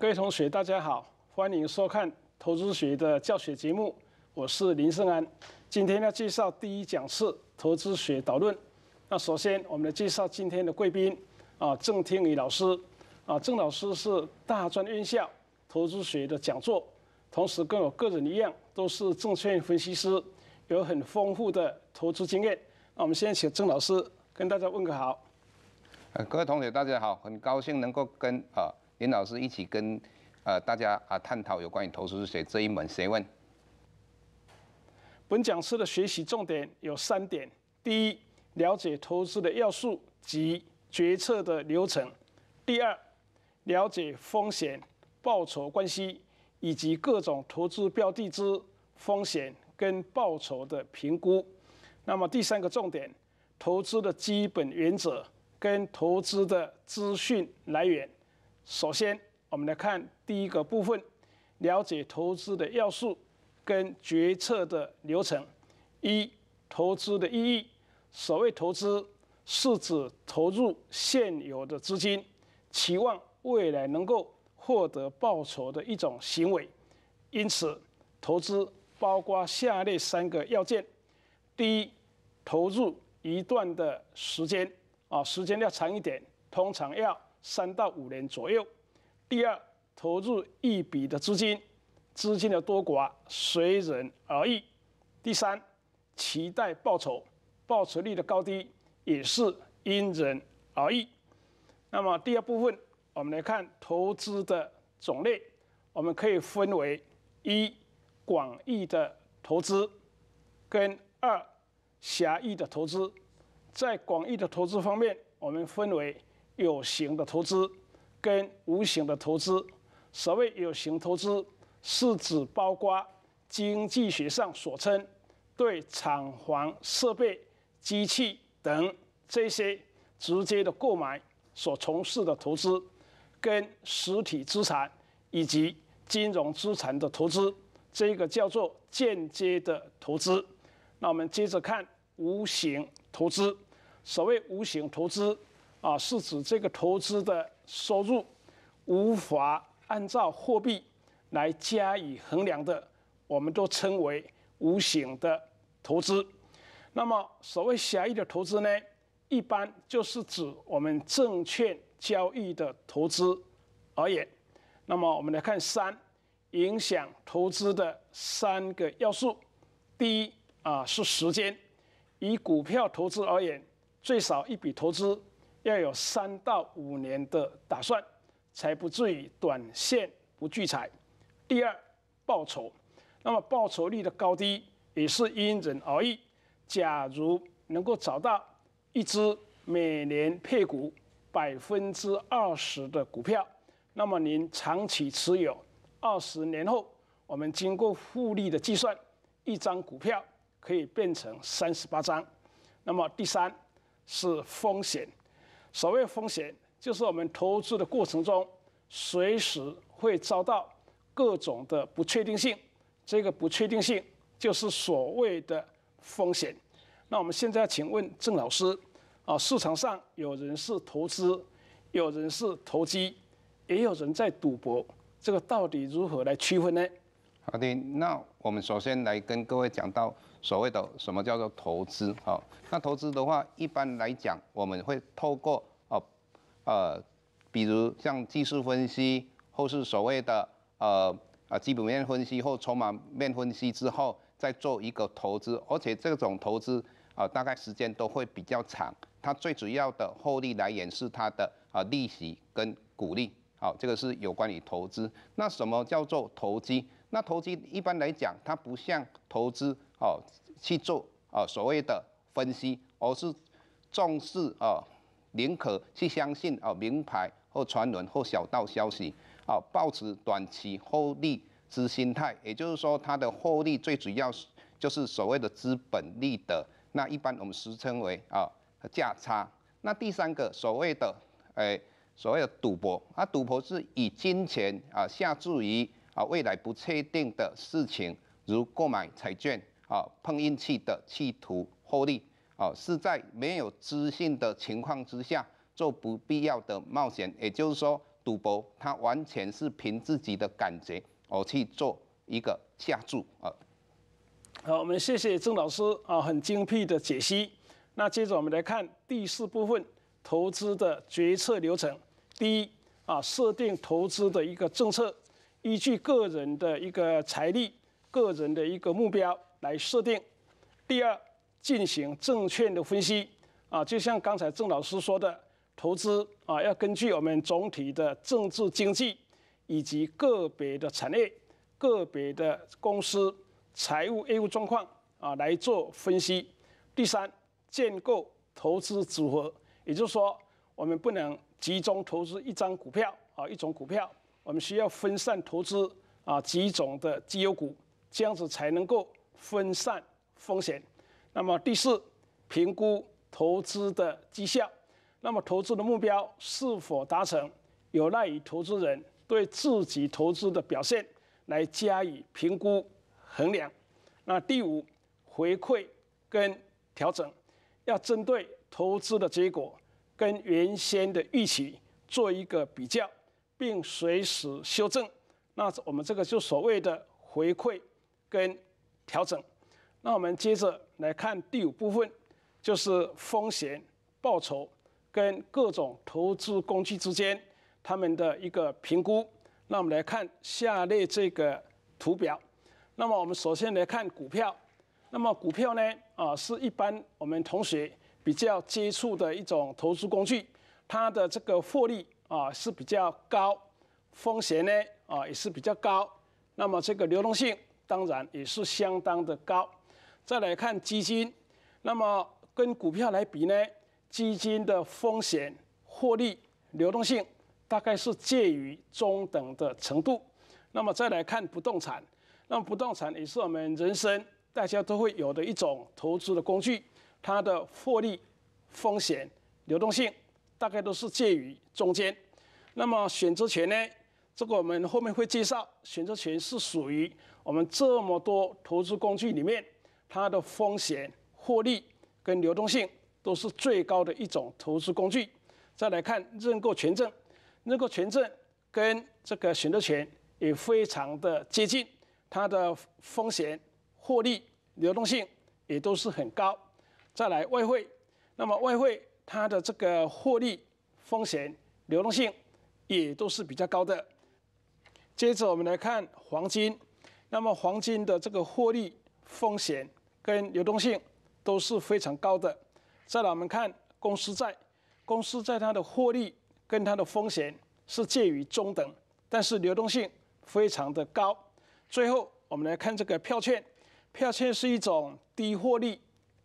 各位同学，大家好，欢迎收看投资学的教学节目，我是林胜安。今天要介绍第一讲是投资学导论。那首先，我们来介绍今天的贵宾，啊，郑天宇老师，啊，郑老师是大专院校投资学的讲座，同时跟我个人一样，都是证券分析师，有很丰富的投资经验。那我们先请郑老师跟大家问个好。呃，各位同学，大家好，很高兴能够跟啊。林老师一起跟呃大家啊探讨有关于投资是谁这一门学问。本讲师的学习重点有三点：第一，了解投资的要素及决策的流程；第二，了解风险报酬关系以及各种投资标的之风险跟报酬的评估；那么第三个重点，投资的基本原则跟投资的资讯来源。首先，我们来看第一个部分，了解投资的要素跟决策的流程。一、投资的意义。所谓投资，是指投入现有的资金，期望未来能够获得报酬的一种行为。因此，投资包括下列三个要件：第一，投入一段的时间，啊，时间要长一点，通常要。三到五年左右。第二，投入一笔的资金，资金的多寡随人而异。第三，期待报酬，报酬率的高低也是因人而异。那么第二部分，我们来看投资的种类，我们可以分为一广义的投资，跟二狭义的投资。在广义的投资方面，我们分为。有形的投资跟无形的投资。所谓有形投资，是指包括经济学上所称对厂房、设备、机器等这些直接的购买所从事的投资，跟实体资产以及金融资产的投资，这个叫做间接的投资。那我们接着看无形投资。所谓无形投资。啊，是指这个投资的收入无法按照货币来加以衡量的，我们都称为无形的投资。那么，所谓狭义的投资呢，一般就是指我们证券交易的投资而言。那么，我们来看三影响投资的三个要素。第一啊，是时间。以股票投资而言，最少一笔投资。要有三到五年的打算，才不至于短线不聚财。第二，报酬，那么报酬率的高低也是因人而异。假如能够找到一只每年配股百分之二十的股票，那么您长期持有二十年后，我们经过复利的计算，一张股票可以变成三十八张。那么第三是风险。所谓风险，就是我们投资的过程中，随时会遭到各种的不确定性。这个不确定性就是所谓的风险。那我们现在请问郑老师，啊，市场上有人是投资，有人是投机，也有人在赌博，这个到底如何来区分呢？好的，那我们首先来跟各位讲到所谓的什么叫做投资啊？那投资的话，一般来讲，我们会透过啊呃，比如像技术分析，或是所谓的呃啊基本面分析或筹码面分析之后，再做一个投资，而且这种投资啊，大概时间都会比较长。它最主要的获利来源是它的啊利息跟股利。好，这个是有关于投资。那什么叫做投机？那投机一般来讲，它不像投资哦去做啊所谓的分析，而是重视啊，宁可去相信啊名牌或传闻或小道消息啊，保持短期获利之心态。也就是说，它的获利最主要是就是所谓的资本利得。那一般我们俗称为啊价差。那第三个所谓的哎所谓的赌博，啊赌博是以金钱啊下注于。啊，未来不确定的事情，如购买彩券啊，碰运气的企图获利啊，是在没有资讯的情况之下做不必要的冒险。也就是说，赌博它完全是凭自己的感觉而去做一个下注啊。好，我们谢谢郑老师啊，很精辟的解析。那接着我们来看第四部分，投资的决策流程。第一啊，设定投资的一个政策。依据个人的一个财力、个人的一个目标来设定。第二，进行证券的分析。啊，就像刚才郑老师说的，投资啊要根据我们总体的政治经济以及个别的产业、个别的公司财务业务状况啊来做分析。第三，建构投资组合，也就是说，我们不能集中投资一张股票啊一种股票。我们需要分散投资啊，几种的绩优股，这样子才能够分散风险。那么第四，评估投资的绩效，那么投资的目标是否达成，有赖于投资人对自己投资的表现来加以评估衡量。那第五，回馈跟调整，要针对投资的结果跟原先的预期做一个比较。并随时修正，那我们这个就所谓的回馈跟调整。那我们接着来看第五部分，就是风险报酬跟各种投资工具之间他们的一个评估。那我们来看下列这个图表。那么我们首先来看股票。那么股票呢，啊，是一般我们同学比较接触的一种投资工具，它的这个获利。啊，是比较高，风险呢，啊也是比较高，那么这个流动性当然也是相当的高。再来看基金，那么跟股票来比呢，基金的风险、获利、流动性大概是介于中等的程度。那么再来看不动产，那么不动产也是我们人生大家都会有的一种投资的工具，它的获利、风险、流动性。大概都是介于中间，那么选择权呢？这个我们后面会介绍，选择权是属于我们这么多投资工具里面，它的风险、获利跟流动性都是最高的一种投资工具。再来看认购权证，认购权证跟这个选择权也非常的接近，它的风险、获利、流动性也都是很高。再来外汇，那么外汇。它的这个获利、风险、流动性也都是比较高的。接着我们来看黄金，那么黄金的这个获利、风险跟流动性都是非常高的。再来我们看公司债，公司债它的获利跟它的风险是介于中等，但是流动性非常的高。最后我们来看这个票券，票券是一种低获利、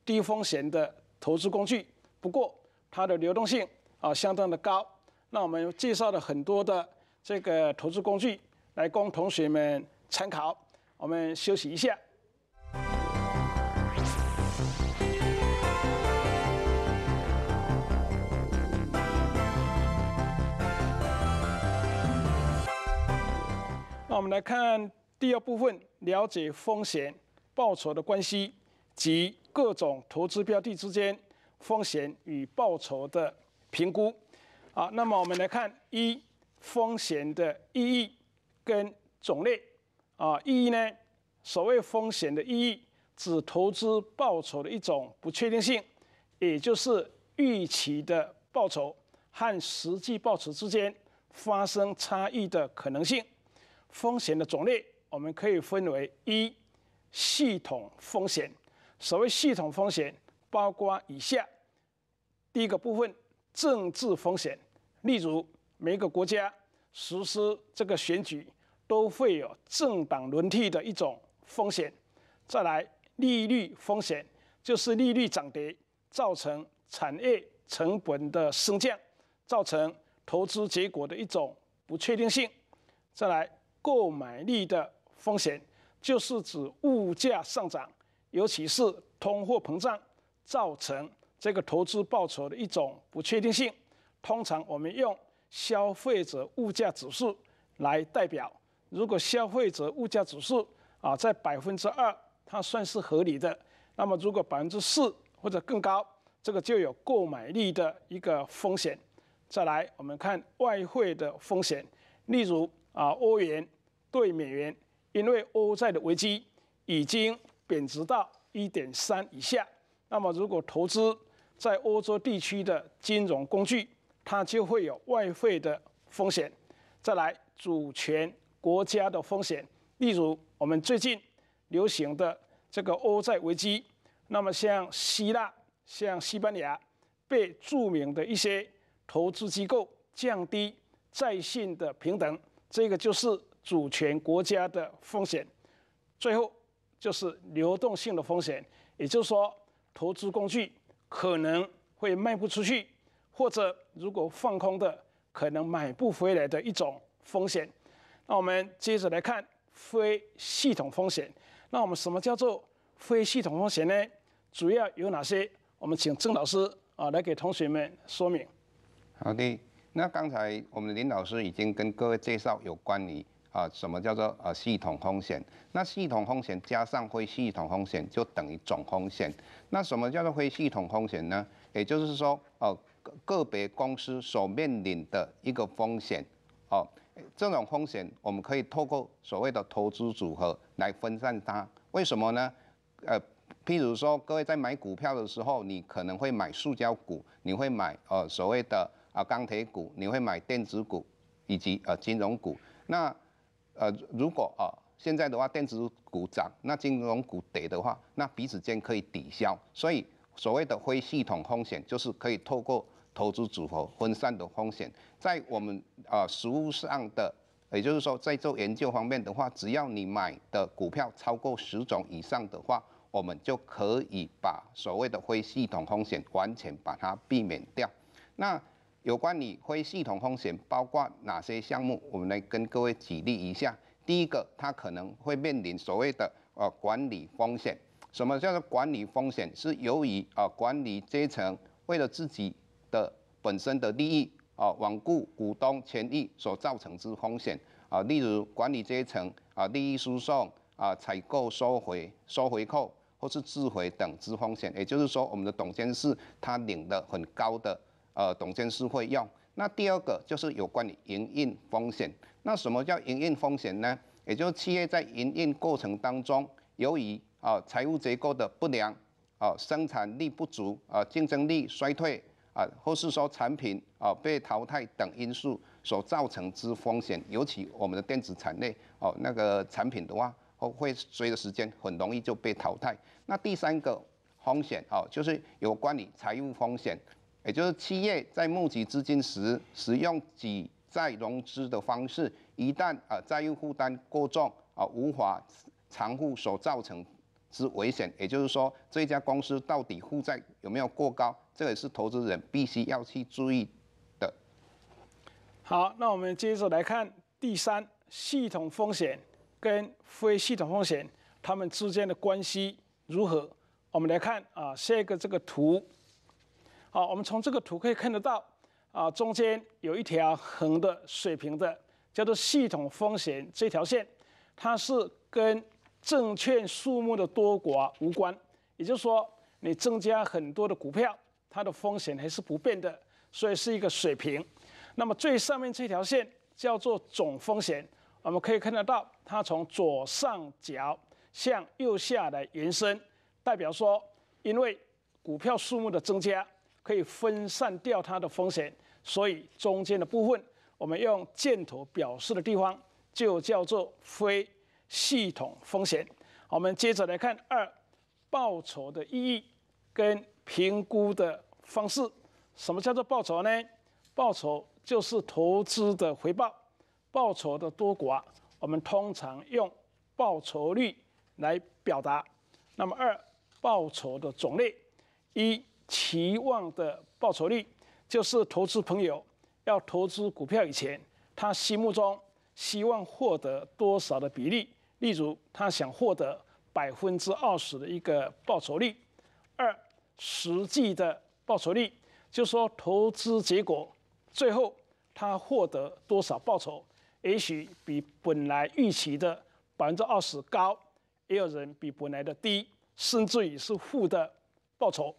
低风险的投资工具，不过。它的流动性啊相当的高，那我们介绍了很多的这个投资工具来供同学们参考。我们休息一下。那我们来看第二部分，了解风险报酬的关系及各种投资标的之间。风险与报酬的评估，好，那么我们来看一风险的意义跟种类。啊，意义呢？所谓风险的意义，指投资报酬的一种不确定性，也就是预期的报酬和实际报酬之间发生差异的可能性。风险的种类，我们可以分为一系统风险。所谓系统风险，包括以下。第一个部分，政治风险，例如每一个国家实施这个选举，都会有政党轮替的一种风险。再来，利率风险就是利率涨跌造成产业成本的升降，造成投资结果的一种不确定性。再来，购买力的风险就是指物价上涨，尤其是通货膨胀造成。这个投资报酬的一种不确定性，通常我们用消费者物价指数来代表。如果消费者物价指数啊在百分之二，它算是合理的。那么如果百分之四或者更高，这个就有购买力的一个风险。再来，我们看外汇的风险，例如啊欧元对美元，因为欧债的危机已经贬值到一点三以下。那么如果投资，在欧洲地区的金融工具，它就会有外汇的风险；再来主权国家的风险，例如我们最近流行的这个欧债危机。那么像希腊、像西班牙，被著名的一些投资机构降低债信的平等，这个就是主权国家的风险。最后就是流动性的风险，也就是说投资工具。可能会卖不出去，或者如果放空的可能买不回来的一种风险。那我们接着来看非系统风险。那我们什么叫做非系统风险呢？主要有哪些？我们请郑老师啊来给同学们说明。好的，那刚才我们林老师已经跟各位介绍有关于。啊，什么叫做呃系统风险？那系统风险加上非系统风险就等于总风险。那什么叫做非系统风险呢？也就是说，呃个个别公司所面临的一个风险，哦，这种风险我们可以透过所谓的投资组合来分散它。为什么呢？呃，譬如说，各位在买股票的时候，你可能会买塑胶股，你会买呃所谓的啊钢铁股，你会买电子股以及呃金融股，那呃，如果呃现在的话，电子股涨，那金融股跌的话，那彼此间可以抵消。所以所谓的非系统风险，就是可以透过投资组合分散的风险。在我们啊实物上的，也就是说在做研究方面的话，只要你买的股票超过十种以上的话，我们就可以把所谓的非系统风险完全把它避免掉。那有关你会系统风险包括哪些项目？我们来跟各位举例一下。第一个，它可能会面临所谓的呃管理风险。什么叫做管理风险？是由于啊管理阶层为了自己的本身的利益啊罔顾股东权益所造成之风险啊。例如管理阶层啊利益输送啊采购收回收回扣或是自回等之风险。也就是说，我们的董监事他领的很高的。呃，董监事会用。那第二个就是有关你营运风险。那什么叫营运风险呢？也就是企业在营运过程当中，由于啊财务结构的不良、啊生产力不足、啊竞争力衰退、啊或是说产品啊被淘汰等因素所造成之风险。尤其我们的电子产业哦，那个产品的话，会会随着时间很容易就被淘汰。那第三个风险哦，就是有关你财务风险。也就是企业在募集资金时，使用挤债融资的方式，一旦啊债务负担过重啊无法偿付所造成之危险。也就是说，这家公司到底负债有没有过高，这也是投资人必须要去注意的。好，那我们接着来看第三系统风险跟非系统风险它们之间的关系如何。我们来看啊，下一个这个图。好，我们从这个图可以看得到，啊，中间有一条横的水平的，叫做系统风险这条线，它是跟证券数目的多寡无关，也就是说，你增加很多的股票，它的风险还是不变的，所以是一个水平。那么最上面这条线叫做总风险，我们可以看得到，它从左上角向右下来延伸，代表说，因为股票数目的增加。可以分散掉它的风险，所以中间的部分我们用箭头表示的地方就叫做非系统风险。我们接着来看二，报酬的意义跟评估的方式。什么叫做报酬呢？报酬就是投资的回报，报酬的多寡我们通常用报酬率来表达。那么二，报酬的种类一。期望的报酬率就是投资朋友要投资股票以前，他心目中希望获得多少的比例。例如，他想获得百分之二十的一个报酬率。二，实际的报酬率就是说投资结果最后他获得多少报酬。也许比本来预期的百分之二十高，也有人比本来的低，甚至于是负的报酬。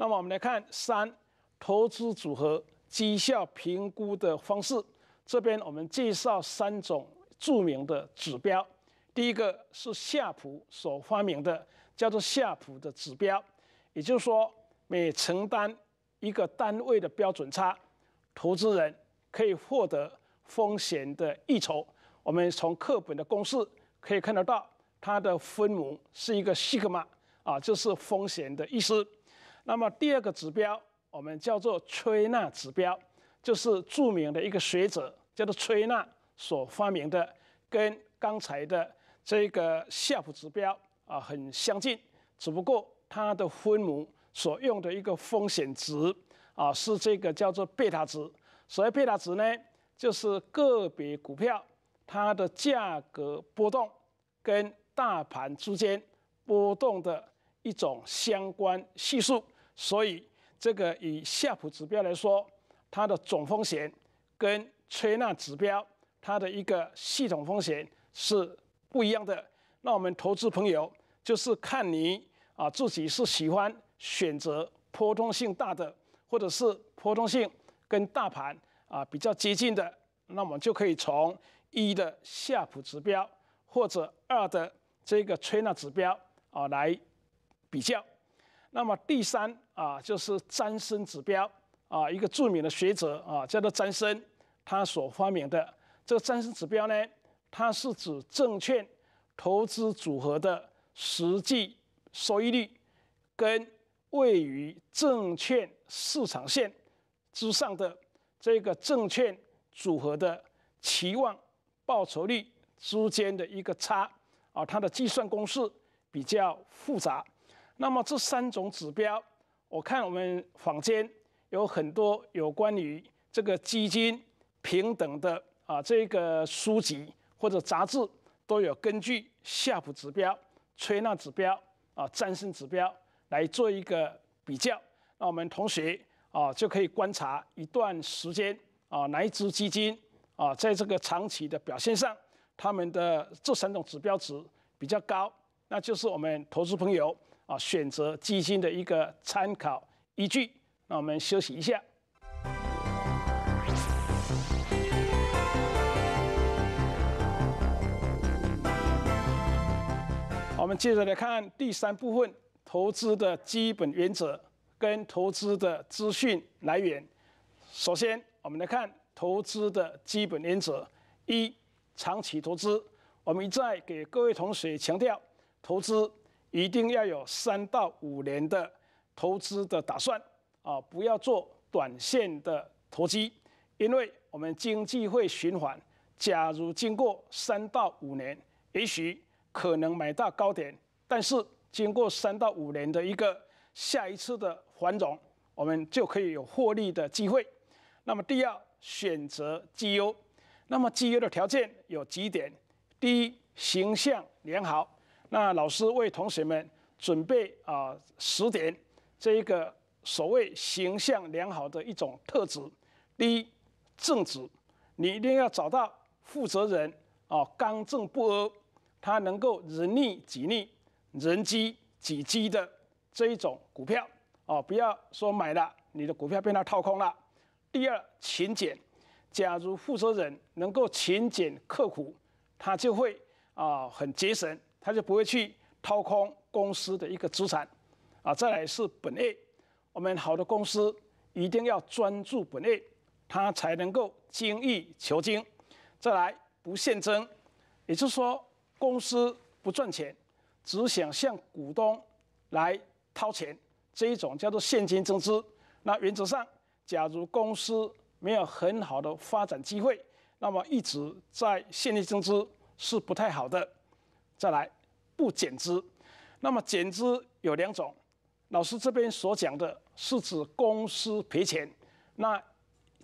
那么我们来看三投资组合绩效评估的方式。这边我们介绍三种著名的指标。第一个是夏普所发明的，叫做夏普的指标。也就是说，每承担一个单位的标准差，投资人可以获得风险的益酬。我们从课本的公式可以看得到，它的分母是一个西格玛，啊，就是风险的意思。那么第二个指标，我们叫做吹纳指标，就是著名的一个学者叫做吹纳所发明的，跟刚才的这个夏普指标啊很相近，只不过它的分母所用的一个风险值啊是这个叫做贝塔值，所谓贝塔值呢，就是个别股票它的价格波动跟大盘之间波动的一种相关系数。所以，这个以夏普指标来说，它的总风险跟崔纳指标，它的一个系统风险是不一样的。那我们投资朋友就是看你啊自己是喜欢选择波动性大的，或者是波动性跟大盘啊比较接近的，那我们就可以从一的夏普指标或者二的这个崔纳指标啊来比较。那么第三。啊，就是詹森指标啊，一个著名的学者啊，叫做詹森，他所发明的这个詹森指标呢，它是指证券投资组合的实际收益率跟位于证券市场线之上的这个证券组合的期望报酬率之间的一个差啊。它的计算公式比较复杂。那么这三种指标。我看我们坊间有很多有关于这个基金平等的啊这个书籍或者杂志，都有根据夏普指标、崔纳指标啊战胜指标来做一个比较。那我们同学啊就可以观察一段时间啊哪一支基金啊在这个长期的表现上，他们的这三种指标值比较高，那就是我们投资朋友。啊，选择基金的一个参考依据。那我们休息一下。我们接着来看第三部分：投资的基本原则跟投资的资讯来源。首先，我们来看投资的基本原则：一、长期投资。我们一再给各位同学强调，投资。一定要有三到五年的投资的打算啊，不要做短线的投机，因为我们经济会循环。假如经过三到五年，也许可能买到高点，但是经过三到五年的一个下一次的繁荣，我们就可以有获利的机会。那么第二，选择绩优，那么绩优的条件有几点：第一，形象良好。那老师为同学们准备啊，十点这一个所谓形象良好的一种特质。第一，正直，你一定要找到负责人啊，刚正不阿，他能够人逆己逆，人机己机的这一种股票啊，不要说买了你的股票被他套空了。第二，勤俭，假如负责人能够勤俭刻苦，他就会啊很节省。他就不会去掏空公司的一个资产，啊，再来是本业，我们好的公司一定要专注本业，它才能够精益求精。再来不现增，也就是说公司不赚钱，只想向股东来掏钱，这一种叫做现金增资。那原则上，假如公司没有很好的发展机会，那么一直在现金增资是不太好的。再来，不减资。那么减资有两种，老师这边所讲的是指公司赔钱，那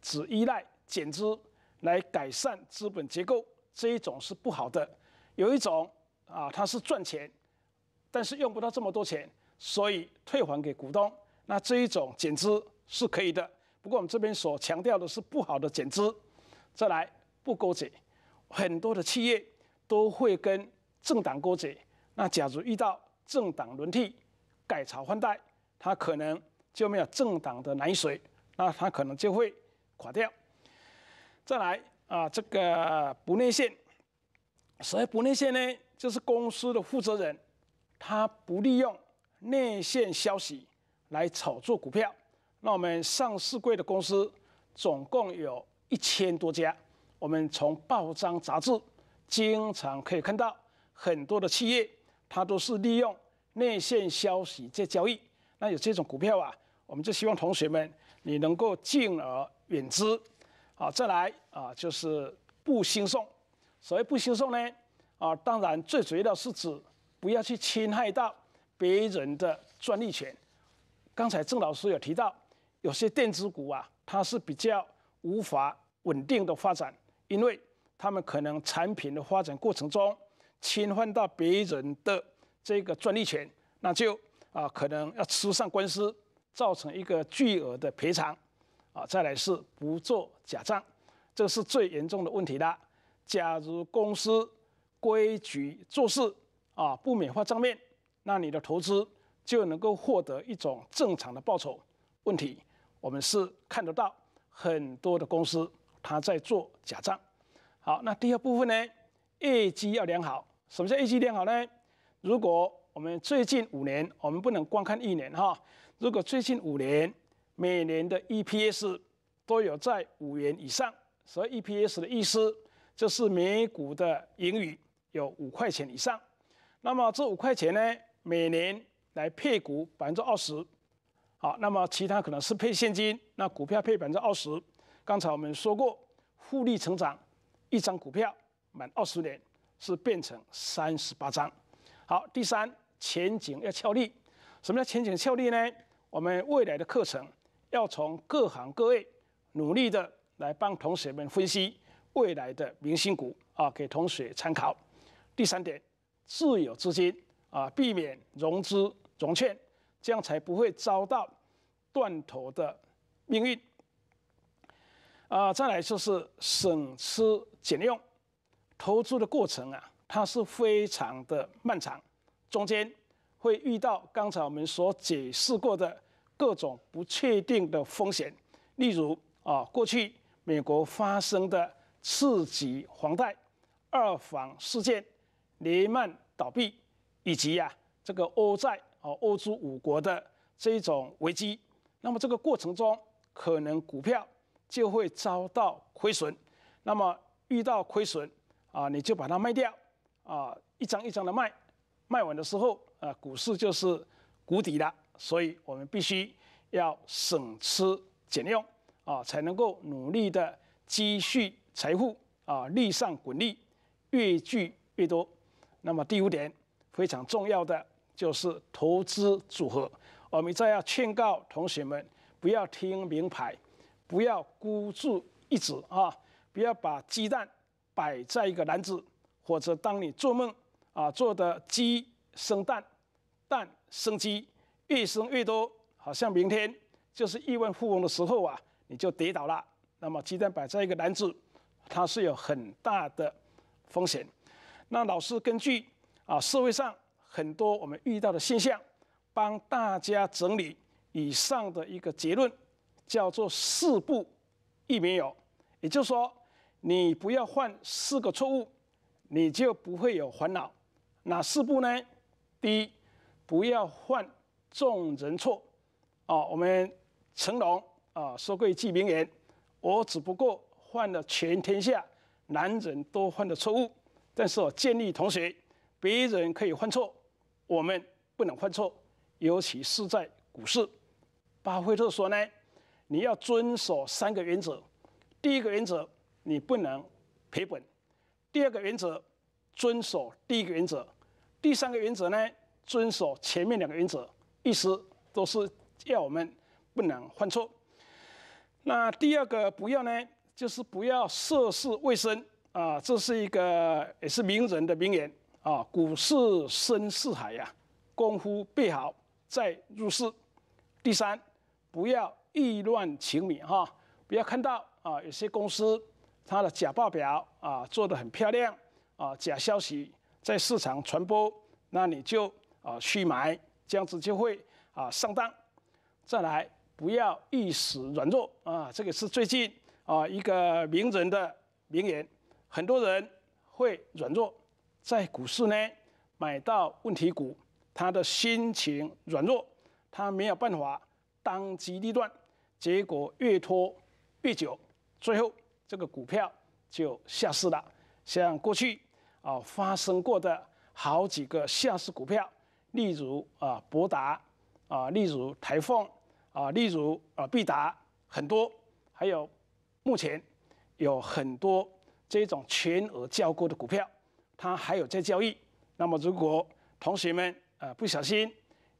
只依赖减资来改善资本结构这一种是不好的。有一种啊，它是赚钱，但是用不到这么多钱，所以退还给股东。那这一种减资是可以的。不过我们这边所强调的是不好的减资。再来，不勾结。很多的企业都会跟政党勾结，那假如遇到政党轮替、改朝换代，他可能就没有政党的奶水，那他可能就会垮掉。再来啊，这个不内线，所谓不内线呢，就是公司的负责人，他不利用内线消息来炒作股票。那我们上市柜的公司总共有一千多家，我们从报章杂志经常可以看到。很多的企业，它都是利用内线消息在交易。那有这种股票啊，我们就希望同学们你能够敬而远之。好，再来啊，就是不兴送。所谓不兴送呢，啊，当然最主要的是指不要去侵害到别人的专利权。刚才郑老师有提到，有些电子股啊，它是比较无法稳定的发展，因为他们可能产品的发展过程中。侵犯到别人的这个专利权，那就啊可能要吃上官司，造成一个巨额的赔偿，啊，再来是不做假账，这是最严重的问题了。假如公司规矩做事啊，不美化账面，那你的投资就能够获得一种正常的报酬。问题我们是看得到很多的公司他在做假账。好，那第二部分呢，业绩要良好。什么叫一级良好呢？如果我们最近五年，我们不能光看一年哈。如果最近五年每年的 EPS 都有在五元以上，所以 EPS 的意思就是每股的盈余有五块钱以上。那么这五块钱呢，每年来配股百分之二十，好，那么其他可能是配现金，那股票配百分之二十。刚才我们说过，复利成长，一张股票满二十年。是变成三十八张。好，第三前景要俏丽。什么叫前景俏丽呢？我们未来的课程要从各行各业努力的来帮同学们分析未来的明星股啊，给同学参考。第三点，自有资金啊，避免融资融券，这样才不会遭到断头的命运。啊，再来就是省吃俭用。投资的过程啊，它是非常的漫长，中间会遇到刚才我们所解释过的各种不确定的风险，例如啊，过去美国发生的次级房贷、二房事件、雷曼倒闭，以及呀这个欧债啊、欧洲五国的这种危机。那么这个过程中，可能股票就会遭到亏损。那么遇到亏损，啊，你就把它卖掉，啊，一张一张的卖，卖完的时候，啊，股市就是谷底了。所以我们必须要省吃俭用，啊，才能够努力的积蓄财富，啊，利上滚利，越聚越多。那么第五点非常重要的就是投资组合。我们再要劝告同学们，不要听名牌，不要孤注一掷啊，不要把鸡蛋。摆在一个篮子，或者当你做梦啊，做的鸡生蛋，蛋生鸡，越生越多，好像明天就是亿万富翁的时候啊，你就跌倒了。那么鸡蛋摆在一个篮子，它是有很大的风险。那老师根据啊社会上很多我们遇到的现象，帮大家整理以上的一个结论，叫做四不一没有，也就是说。你不要犯四个错误，你就不会有烦恼。哪四步呢？第一，不要犯众人错。啊，我们成龙啊说过一句名言：“我只不过犯了全天下男人都犯的错误。”但是，我建议同学，别人可以犯错，我们不能犯错，尤其是在股市。巴菲特说呢，你要遵守三个原则。第一个原则。你不能赔本。第二个原则，遵守第一个原则。第三个原则呢，遵守前面两个原则，意思都是要我们不能犯错。那第二个不要呢，就是不要涉世未深啊，这是一个也是名人的名言啊，“股市深似海呀，功夫备好再入市。”第三，不要意乱情迷哈，不要看到啊有些公司。他的假报表啊做得很漂亮啊，假消息在市场传播，那你就啊去买，这样子就会啊上当。再来，不要一时软弱啊，这个是最近啊一个名人的名言。很多人会软弱，在股市呢买到问题股，他的心情软弱，他没有办法当机立断，结果越拖越久，最后。这个股票就下市了，像过去啊发生过的好几个下市股票，例如啊博达，啊例如台凤，啊例如啊必达，很多，还有目前有很多这种全额交割的股票，它还有在交易。那么如果同学们啊不小心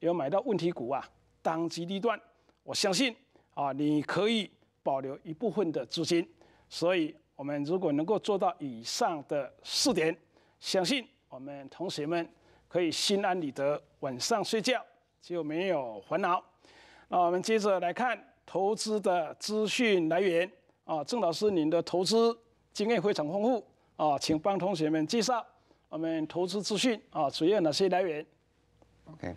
有买到问题股啊，当机立断，我相信啊你可以保留一部分的资金。所以，我们如果能够做到以上的四点，相信我们同学们可以心安理得晚上睡觉就没有烦恼。那我们接着来看投资的资讯来源啊，郑老师，您的投资经验非常丰富啊，请帮同学们介绍我们投资资讯啊，主要哪些来源？OK，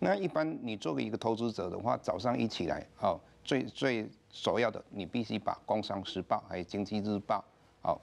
那一般你作为一个投资者的话，早上一起来，好，最最。首要的，你必须把《工商时报》还有《经济日报》，好，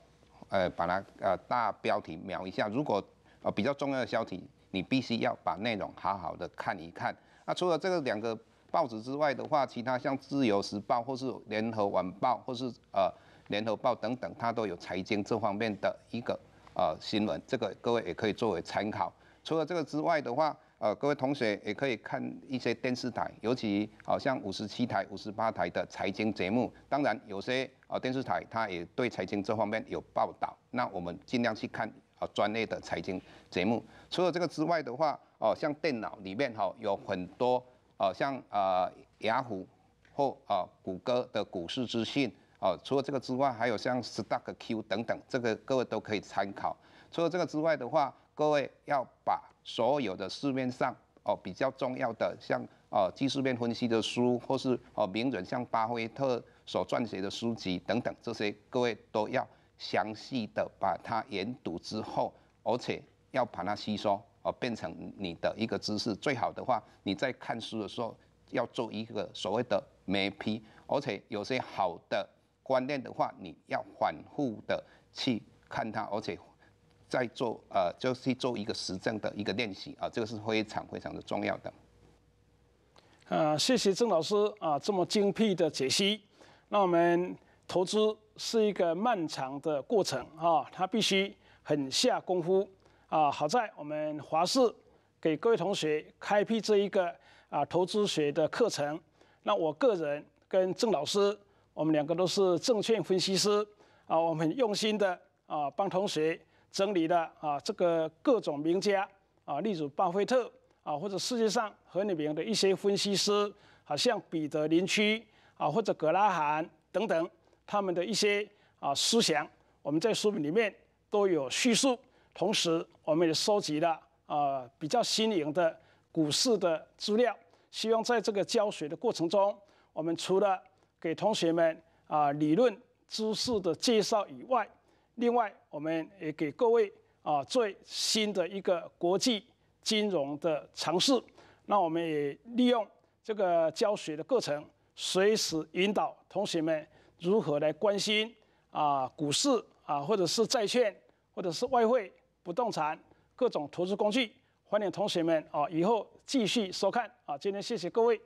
呃，把它呃大标题瞄一下。如果呃比较重要的消息，你必须要把内容好好的看一看。那除了这个两个报纸之外的话，其他像《自由时报》或是《联合晚报》或是呃《联合报》等等，它都有财经这方面的一个呃新闻，这个各位也可以作为参考。除了这个之外的话，呃，各位同学也可以看一些电视台，尤其好像五十七台、五十八台的财经节目。当然，有些啊电视台它也对财经这方面有报道。那我们尽量去看啊专业的财经节目。除了这个之外的话，哦，像电脑里面哈有很多呃像呃雅虎或啊谷歌的股市资讯。哦，除了这个之外，还有像 Stock Q 等等，这个各位都可以参考。除了这个之外的话，各位要把。所有的市面上哦比较重要的，像哦技术面分析的书，或是哦名人像巴菲特所撰写的书籍等等，这些各位都要详细的把它研读之后，而且要把它吸收哦变成你的一个知识。最好的话，你在看书的时候要做一个所谓的眉批，而且有些好的观念的话，你要反复的去看它，而且。在做呃，就是做一个实证的一个练习啊，这个是非常非常的重要的。呃，谢谢郑老师啊，这么精辟的解析。那我们投资是一个漫长的过程啊，它必须很下功夫啊。好在我们华视给各位同学开辟这一个啊投资学的课程。那我个人跟郑老师，我们两个都是证券分析师啊，我们用心的啊帮同学。整理的啊，这个各种名家啊，例如巴菲特啊，或者世界上很有名的一些分析师，好像彼得林区啊，或者格拉罕等等，他们的一些啊思想，我们在书本里面都有叙述。同时，我们也收集了啊比较新颖的股市的资料，希望在这个教学的过程中，我们除了给同学们啊理论知识的介绍以外，另外，我们也给各位啊最新的一个国际金融的尝试。那我们也利用这个教学的过程，随时引导同学们如何来关心啊股市啊，或者是债券，或者是外汇、不动产各种投资工具。欢迎同学们啊，以后继续收看啊。今天谢谢各位。